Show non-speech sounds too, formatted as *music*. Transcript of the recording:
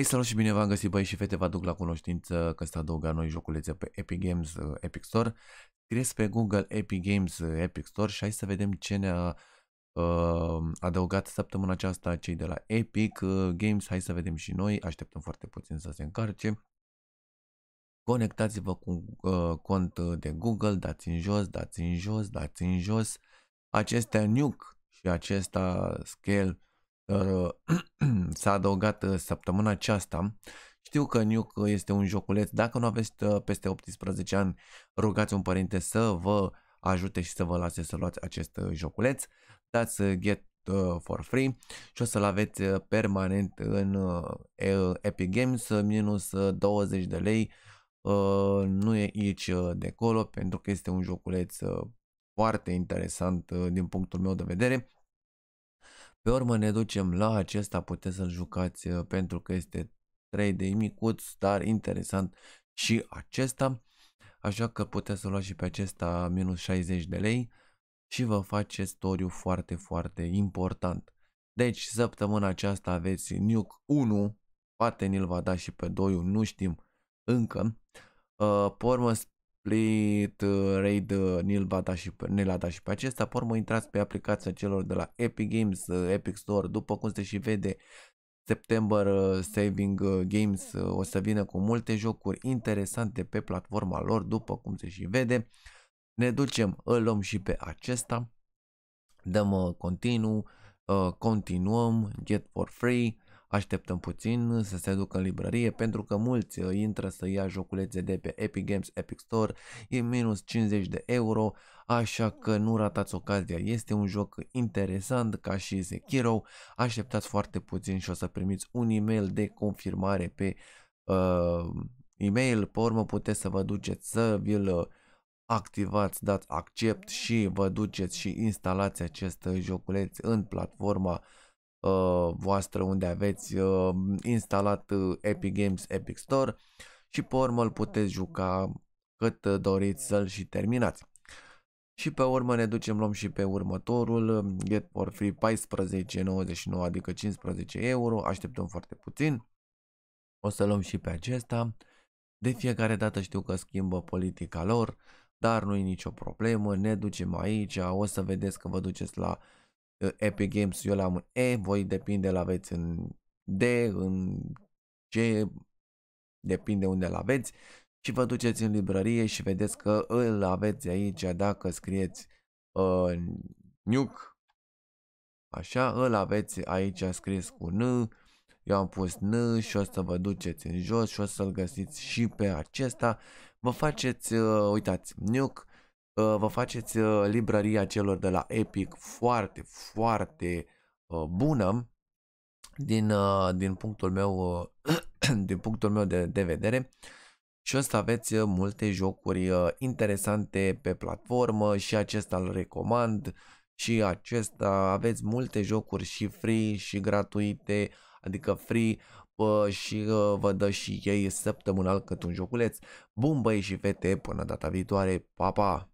Hei, salut și bine v-am găsit băi și fete, vă aduc la cunoștință că s-a adăugat noi joculețe pe Epic Games uh, Epic Store. Scrieți pe Google Epic Games uh, Epic Store și hai să vedem ce ne-a uh, adăugat săptămâna aceasta cei de la Epic uh, Games. Hai să vedem și noi, așteptăm foarte puțin să se încarce. Conectați-vă cu uh, cont de Google, dați în jos, dați în jos, dați în jos. Acestea Nuke și acesta Scale *clears throat* s-a adăugat uh, săptămâna aceasta. Știu că Nuke uh, este un joculeț, dacă nu aveți uh, peste 18 ani, rugați un părinte să vă ajute și să vă lase să luați acest joculeț. Dați Get for free și o să-l aveți permanent în Epic Games minus 20 de lei nu e aici de acolo pentru că este un joculeț foarte interesant din punctul meu de vedere pe urmă ne ducem la acesta, puteți să-l jucați uh, pentru că este 3D micuț, dar interesant și acesta. Așa că puteți să luați și pe acesta minus 60 de lei și vă face storiu foarte, foarte important. Deci, săptămâna aceasta aveți Nuke 1, poate ni-l va da și pe 2 nu știm încă. Uh, pe urmă, Split, uh, Raid, uh, Neil va da și pe, ne și pe acesta. Pe urmă intrați pe aplicația celor de la Epic Games, uh, Epic Store, după cum se și vede, September Saving Games o să vină cu multe jocuri interesante pe platforma lor, după cum se și vede. Ne ducem, îl luăm și pe acesta, dăm continuu, continuăm, get for free, Așteptăm puțin să se ducă în librărie pentru că mulți uh, intră să ia joculețe de pe Epic Games, Epic Store, e minus 50 de euro, așa că nu ratați ocazia, este un joc interesant ca și Sekiro, așteptați foarte puțin și o să primiți un e-mail de confirmare pe uh, e-mail, pe urmă puteți să vă duceți să vi-l uh, activați, dați accept și vă duceți și instalați acest uh, joculeț în platforma uh, voastră unde aveți uh, instalat uh, Epic Games Epic Store și pe urmă îl puteți juca cât uh, doriți să-l și terminați. Și pe urmă ne ducem, luăm și pe următorul, uh, Get for Free 14,99, adică 15 euro, așteptăm foarte puțin. O să luăm și pe acesta. De fiecare dată știu că schimbă politica lor, dar nu e nicio problemă, ne ducem aici, o să vedeți că vă duceți la uh, Epic Games eu l-am în E, voi depinde la aveți în D, în C, depinde unde l aveți și vă duceți în librărie și vedeți că îl aveți aici dacă scrieți uh, ă, NUC, așa, îl aveți aici scris cu N, eu am pus N și o să vă duceți în jos și o să-l găsiți și pe acesta. Vă faceți, uh, uitați, nuke, vă faceți uh, librăria celor de la Epic foarte, foarte uh, bună din, uh, din punctul meu *clears throat* din punctul meu de, de vedere și o să aveți multe jocuri interesante pe platformă și acesta îl recomand și acesta aveți multe jocuri și free și gratuite, adică free și vă dă și ei săptămânal cât un joculeț. Bun băi și fete, până data viitoare, pa, pa!